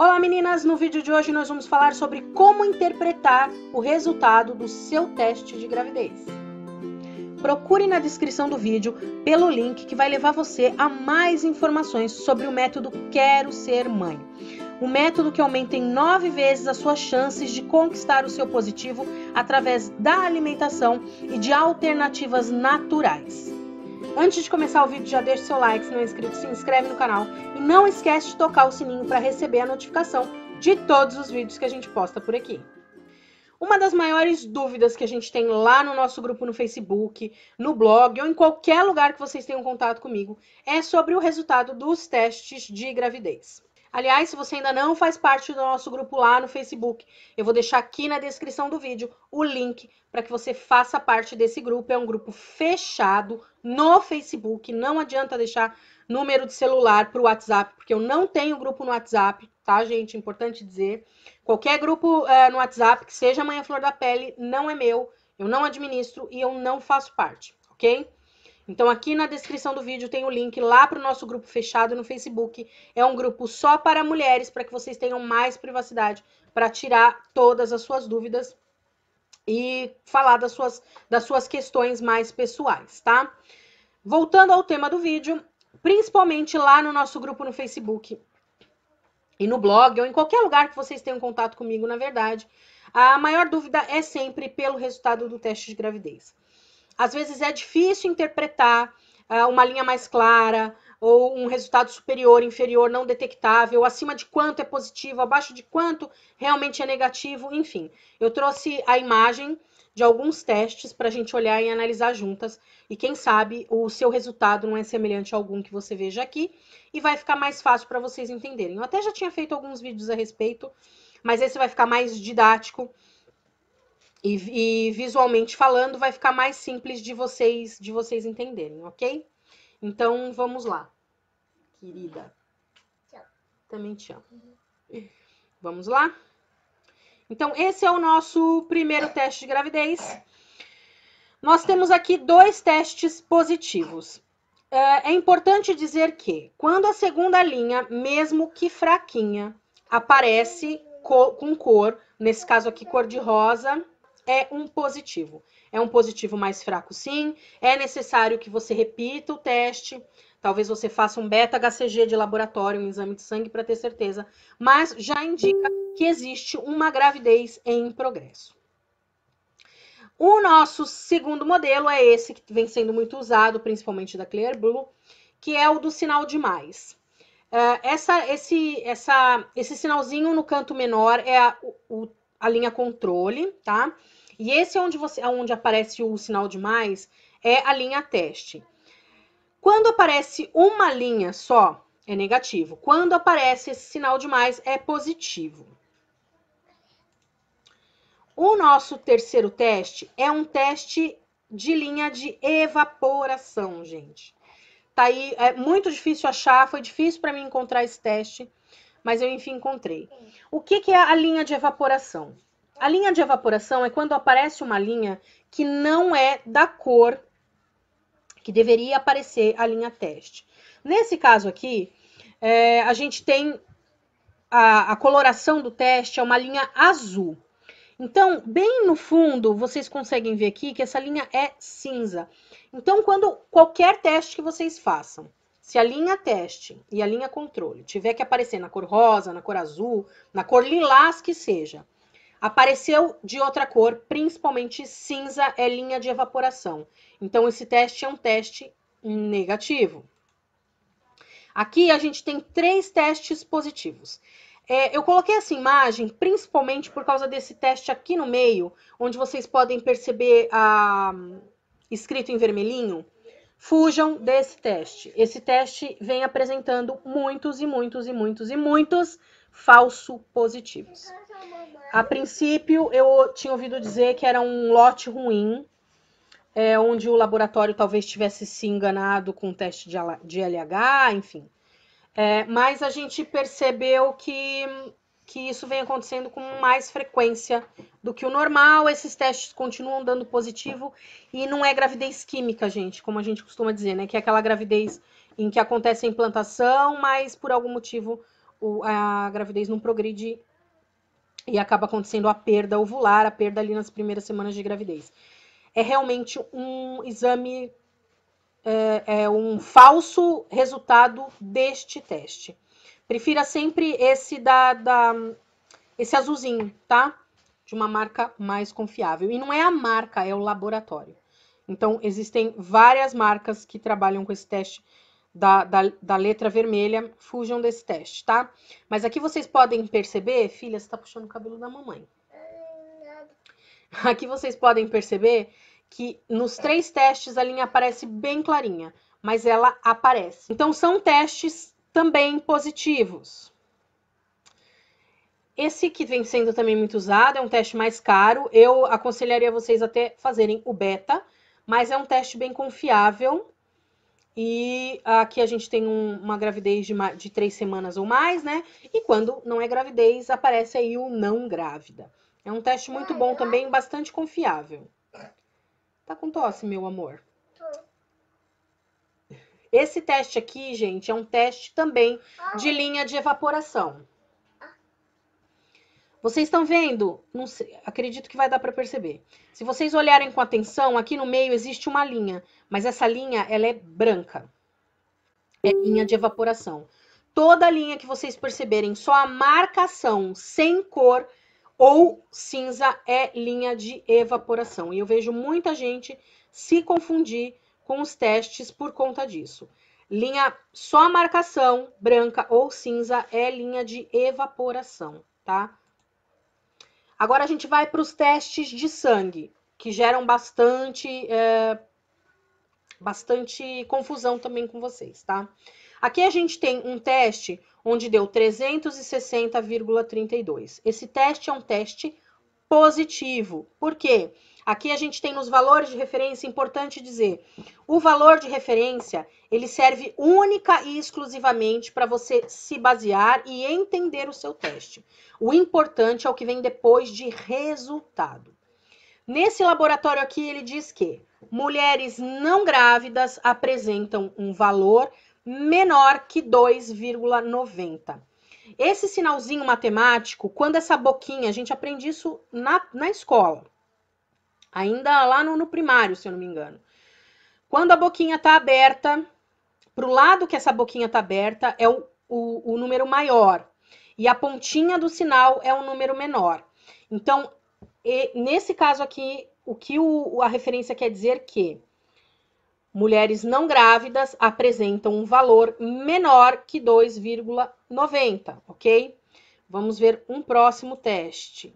Olá meninas, no vídeo de hoje nós vamos falar sobre como interpretar o resultado do seu teste de gravidez. Procure na descrição do vídeo pelo link que vai levar você a mais informações sobre o método Quero Ser Mãe. Um método que aumenta em nove vezes as suas chances de conquistar o seu positivo através da alimentação e de alternativas naturais. Antes de começar o vídeo, já deixa seu like, se não é inscrito, se inscreve no canal e não esquece de tocar o sininho para receber a notificação de todos os vídeos que a gente posta por aqui. Uma das maiores dúvidas que a gente tem lá no nosso grupo no Facebook, no blog ou em qualquer lugar que vocês tenham contato comigo é sobre o resultado dos testes de gravidez. Aliás, se você ainda não faz parte do nosso grupo lá no Facebook, eu vou deixar aqui na descrição do vídeo o link para que você faça parte desse grupo. É um grupo fechado no Facebook. Não adianta deixar número de celular para o WhatsApp, porque eu não tenho grupo no WhatsApp, tá, gente? Importante dizer. Qualquer grupo é, no WhatsApp que seja Manhã Flor da Pele não é meu. Eu não administro e eu não faço parte, ok? Então, aqui na descrição do vídeo tem o link lá para o nosso grupo fechado no Facebook. É um grupo só para mulheres, para que vocês tenham mais privacidade, para tirar todas as suas dúvidas e falar das suas, das suas questões mais pessoais, tá? Voltando ao tema do vídeo, principalmente lá no nosso grupo no Facebook e no blog, ou em qualquer lugar que vocês tenham contato comigo, na verdade, a maior dúvida é sempre pelo resultado do teste de gravidez. Às vezes é difícil interpretar uh, uma linha mais clara ou um resultado superior, inferior, não detectável, acima de quanto é positivo, abaixo de quanto realmente é negativo, enfim. Eu trouxe a imagem de alguns testes para a gente olhar e analisar juntas. E quem sabe o seu resultado não é semelhante a algum que você veja aqui e vai ficar mais fácil para vocês entenderem. Eu até já tinha feito alguns vídeos a respeito, mas esse vai ficar mais didático e, e, visualmente falando, vai ficar mais simples de vocês de vocês entenderem, ok? Então vamos lá, querida. Tchau. Também te amo. Vamos lá. Então esse é o nosso primeiro teste de gravidez. Nós temos aqui dois testes positivos. Eh, é importante dizer que quando a segunda linha, mesmo que fraquinha, aparece co com cor, nesse caso aqui cor de rosa, é um positivo. É um positivo mais fraco, sim. É necessário que você repita o teste. Talvez você faça um beta-HCG de laboratório, um exame de sangue para ter certeza. Mas já indica que existe uma gravidez em progresso. O nosso segundo modelo é esse que vem sendo muito usado, principalmente da Clear Blue, que é o do sinal de mais. É, essa, esse, essa, esse sinalzinho no canto menor é a, o, a linha controle, tá? E esse é onde, você, aparece o sinal de mais, é a linha teste. Quando aparece uma linha só, é negativo. Quando aparece esse sinal de mais, é positivo. O nosso terceiro teste é um teste de linha de evaporação, gente. Tá aí, é muito difícil achar, foi difícil para mim encontrar esse teste, mas eu enfim encontrei. O que, que é a linha de evaporação? A linha de evaporação é quando aparece uma linha que não é da cor que deveria aparecer a linha teste. Nesse caso aqui, é, a gente tem a, a coloração do teste é uma linha azul. Então, bem no fundo, vocês conseguem ver aqui que essa linha é cinza. Então, quando qualquer teste que vocês façam, se a linha teste e a linha controle tiver que aparecer na cor rosa, na cor azul, na cor lilás que seja, Apareceu de outra cor, principalmente cinza, é linha de evaporação. Então, esse teste é um teste negativo. Aqui a gente tem três testes positivos. É, eu coloquei essa imagem principalmente por causa desse teste aqui no meio, onde vocês podem perceber a, escrito em vermelhinho. Fujam desse teste. Esse teste vem apresentando muitos e muitos e muitos e muitos falso positivos. A princípio, eu tinha ouvido dizer que era um lote ruim, é, onde o laboratório talvez tivesse se enganado com o teste de, LH, enfim. É, mas a gente percebeu que, que isso vem acontecendo com mais frequência do que o normal. Esses testes continuam dando positivo e não é gravidez química, gente, como a gente costuma dizer, né? Que é aquela gravidez em que acontece a implantação, mas por algum motivo o, a gravidez não progride e acaba acontecendo a perda ovular, a perda ali nas primeiras semanas de gravidez. É realmente um exame, é, é um falso resultado deste teste. Prefira sempre esse da, da esse azulzinho, tá? De uma marca mais confiável. E não é a marca, é o laboratório. Então, existem várias marcas que trabalham com esse teste da, da, da, letra vermelha, fujam desse teste, tá? Mas aqui vocês podem perceber, filha, você tá puxando o cabelo da mamãe. Aqui vocês podem perceber que nos três testes a linha aparece bem clarinha, mas ela aparece. Então são testes também positivos. Esse que vem sendo também muito usado é um teste mais caro. Eu aconselharia vocês até fazerem o beta, mas é um teste bem confiável e aqui a gente tem um, uma gravidez de, de três semanas ou mais, né? E quando não é gravidez, aparece aí o não grávida. É um teste muito bom também, bastante confiável. Tá com tosse, meu amor? Esse teste aqui, gente, é um teste também de linha de evaporação. Vocês estão vendo? Sei, acredito que vai dar para perceber. Se vocês olharem com atenção, aqui no meio existe uma linha, mas essa linha ela é branca. É linha de evaporação. Toda linha que vocês perceberem, só a marcação sem cor ou cinza é linha de evaporação. E eu vejo muita gente se confundir com os testes por conta disso. Linha só a marcação branca ou cinza é linha de evaporação, tá? Agora a gente vai para os testes de sangue, que geram bastante, é, bastante confusão também com vocês, tá? Aqui a gente tem um teste onde deu 360,32. Esse teste é um teste positivo. Por quê? Porque Aqui a gente tem nos valores de referência, importante dizer, o valor de referência, ele serve única e exclusivamente para você se basear e entender o seu teste. O importante é o que vem depois de resultado. Nesse laboratório aqui, ele diz que mulheres não grávidas apresentam um valor menor que 2,90. Esse sinalzinho matemático, quando essa boquinha, a gente aprende isso na, na escola, ainda lá no, no primário, se eu não me engano. Quando a boquinha está aberta, para o lado que essa boquinha está aberta é o, o, o número maior e a pontinha do sinal é o número menor. Então, e, nesse caso aqui, o que o, a referência quer dizer que mulheres não grávidas apresentam um valor menor que 2,90, ok? Vamos ver um próximo teste.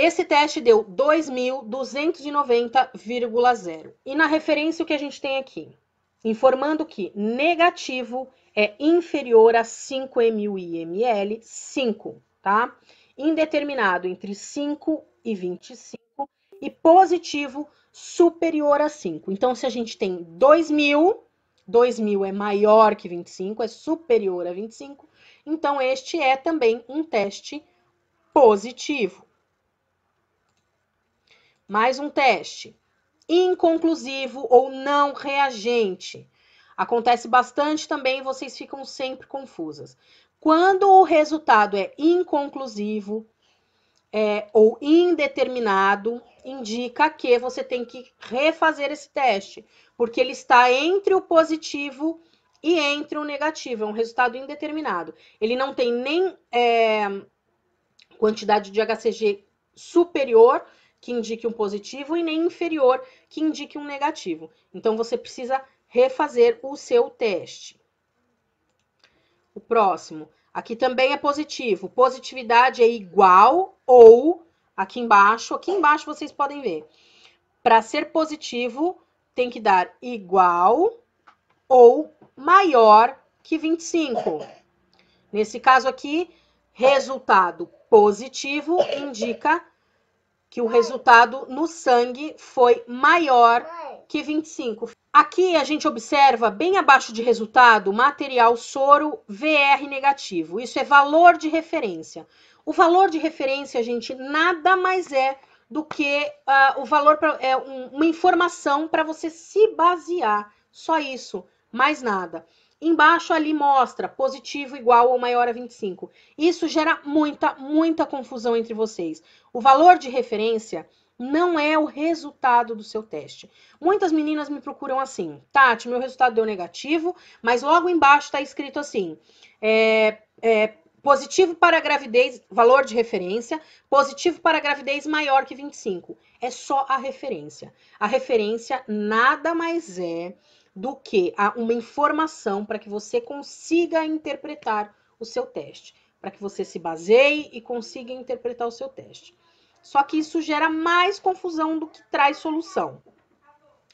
Esse teste deu 2.290,0. E na referência, o que a gente tem aqui? Informando que negativo é inferior a 5 mil 5, tá? Indeterminado entre 5 e 25 e positivo superior a 5. Então, se a gente tem 2.000, 2.000 é maior que 25, é superior a 25, então este é também um teste positivo. Mais um teste. Inconclusivo ou não reagente. Acontece bastante também, vocês ficam sempre confusas. Quando o resultado é inconclusivo é, ou indeterminado, indica que você tem que refazer esse teste, porque ele está entre o positivo e entre o negativo, é um resultado indeterminado. Ele não tem nem é, quantidade de HCG superior que indique um positivo e nem inferior que indique um negativo. Então você precisa refazer o seu teste. O próximo, aqui também é positivo. Positividade é igual ou aqui embaixo, aqui embaixo vocês podem ver. Para ser positivo, tem que dar igual ou maior que 25. Nesse caso aqui, resultado positivo indica que o resultado no sangue foi maior que 25. Aqui a gente observa bem abaixo de resultado material soro VR negativo. Isso é valor de referência. O valor de referência, gente, nada mais é do que uh, o valor pra, é um, uma informação para você se basear. Só isso, mais nada. Embaixo ali mostra positivo igual ou maior a 25. Isso gera muita, muita confusão entre vocês. O valor de referência não é o resultado do seu teste. Muitas meninas me procuram assim, Tati, meu resultado deu negativo, mas logo embaixo está escrito assim, é, é, positivo para gravidez, valor de referência, positivo para gravidez maior que 25. É só a referência. A referência nada mais é do que a uma informação para que você consiga interpretar o seu teste, para que você se baseie e consiga interpretar o seu teste. Só que isso gera mais confusão do que traz solução.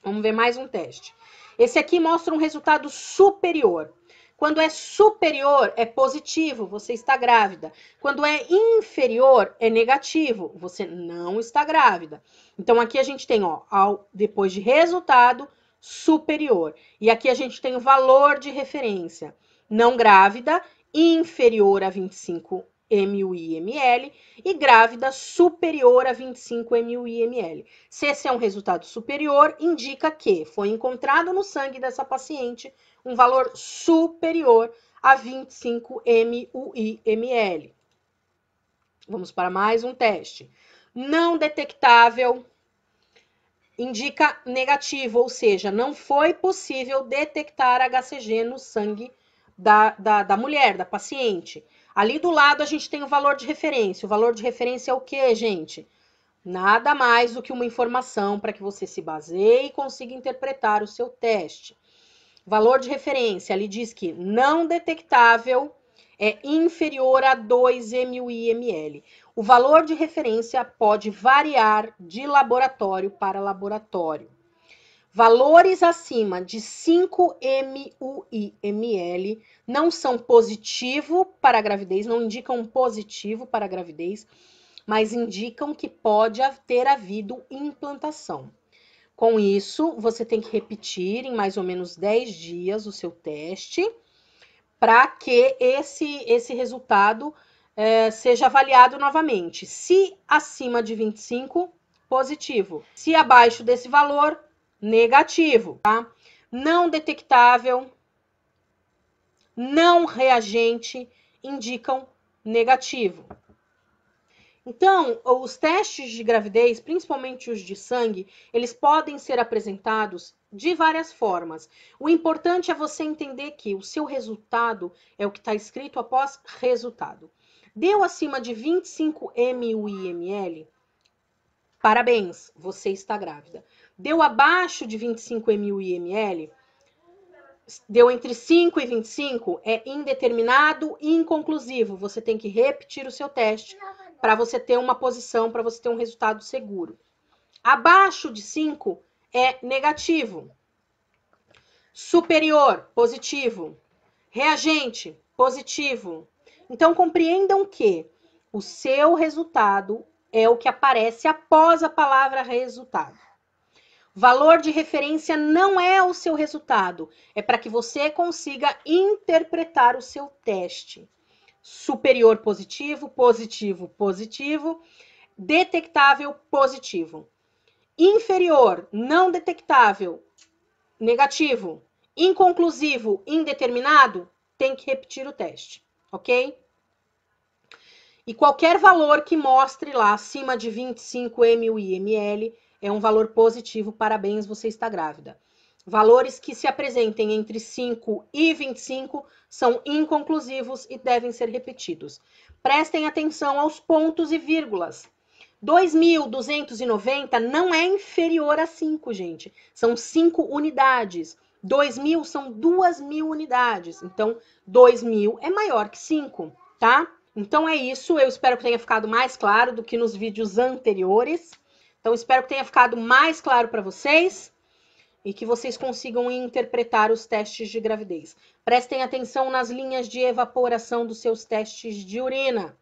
Vamos ver mais um teste. Esse aqui mostra um resultado superior. Quando é superior, é positivo, você está grávida. Quando é inferior, é negativo, você não está grávida. Então aqui a gente tem, ó, ao, depois de resultado, superior. E aqui a gente tem o valor de referência. Não grávida, inferior a 25 mUIML e grávida superior a 25 mUIML. Se esse é um resultado superior, indica que foi encontrado no sangue dessa paciente um valor superior a 25 mUIML. Vamos para mais um teste. Não detectável indica negativo, ou seja, não foi possível detectar HCG no sangue da, da, da, mulher, da paciente. Ali do lado a gente tem o valor de referência. O valor de referência é o que, gente? Nada mais do que uma informação para que você se baseie e consiga interpretar o seu teste. Valor de referência, Ali diz que não detectável é inferior a 2 mil IML. O valor de referência pode variar de laboratório para laboratório. Valores acima de 5 MUI ml não são positivo para a gravidez, não indicam positivo para a gravidez, mas indicam que pode ter havido implantação. Com isso, você tem que repetir em mais ou menos 10 dias o seu teste para que esse, esse resultado é, seja avaliado novamente. Se acima de 25, positivo. Se abaixo desse valor, negativo. Tá? Não detectável, não reagente indicam negativo. Então, os testes de gravidez, principalmente os de sangue, eles podem ser apresentados de várias formas. O importante é você entender que o seu resultado é o que está escrito após resultado. Deu acima de 25 mUIML? Parabéns, você está grávida. Deu abaixo de 25 mUIML? deu entre 5 e 25 é indeterminado e inconclusivo. Você tem que repetir o seu teste para você ter uma posição, para você ter um resultado seguro. Abaixo de 5 é negativo. Superior, positivo. Reagente, positivo. Então compreendam que o seu resultado é o que aparece após a palavra resultado. Valor de referência não é o seu resultado, é para que você consiga interpretar o seu teste superior positivo, positivo, positivo, detectável positivo. Inferior, não detectável, negativo. Inconclusivo, indeterminado, tem que repetir o teste, ok? E qualquer valor que mostre lá acima de 25 MUI ml é um valor positivo, parabéns, você está grávida. Valores que se apresentem entre 5 e 25 são inconclusivos e devem ser repetidos. Prestem atenção aos pontos e vírgulas. 2.290 não é inferior a 5, gente. São 5 unidades. 2.000 são 2.000 unidades. Então, 2.000 é maior que 5, tá? Então é isso. Eu espero que tenha ficado mais claro do que nos vídeos anteriores. Então, espero que tenha ficado mais claro para vocês e que vocês consigam interpretar os testes de gravidez. Prestem atenção nas linhas de evaporação dos seus testes de urina.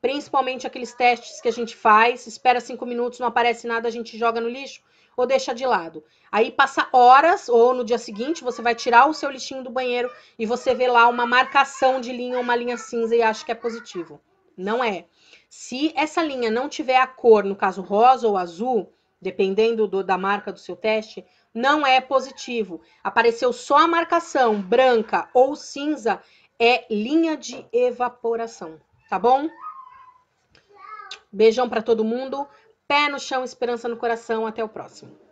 Principalmente aqueles testes que a gente faz, espera cinco minutos, não aparece nada, a gente joga no lixo ou deixa de lado. Aí passa horas ou no dia seguinte você vai tirar o seu lixinho do banheiro e você vê lá uma marcação de linha, uma linha cinza e acha que é positivo. Não é. Se essa linha não tiver a cor, no caso rosa ou azul, dependendo do, da marca do seu teste, não é positivo. Apareceu só a marcação branca ou cinza, é linha de evaporação, tá bom? Beijão para todo mundo. Pé no chão, esperança no coração. Até o próximo.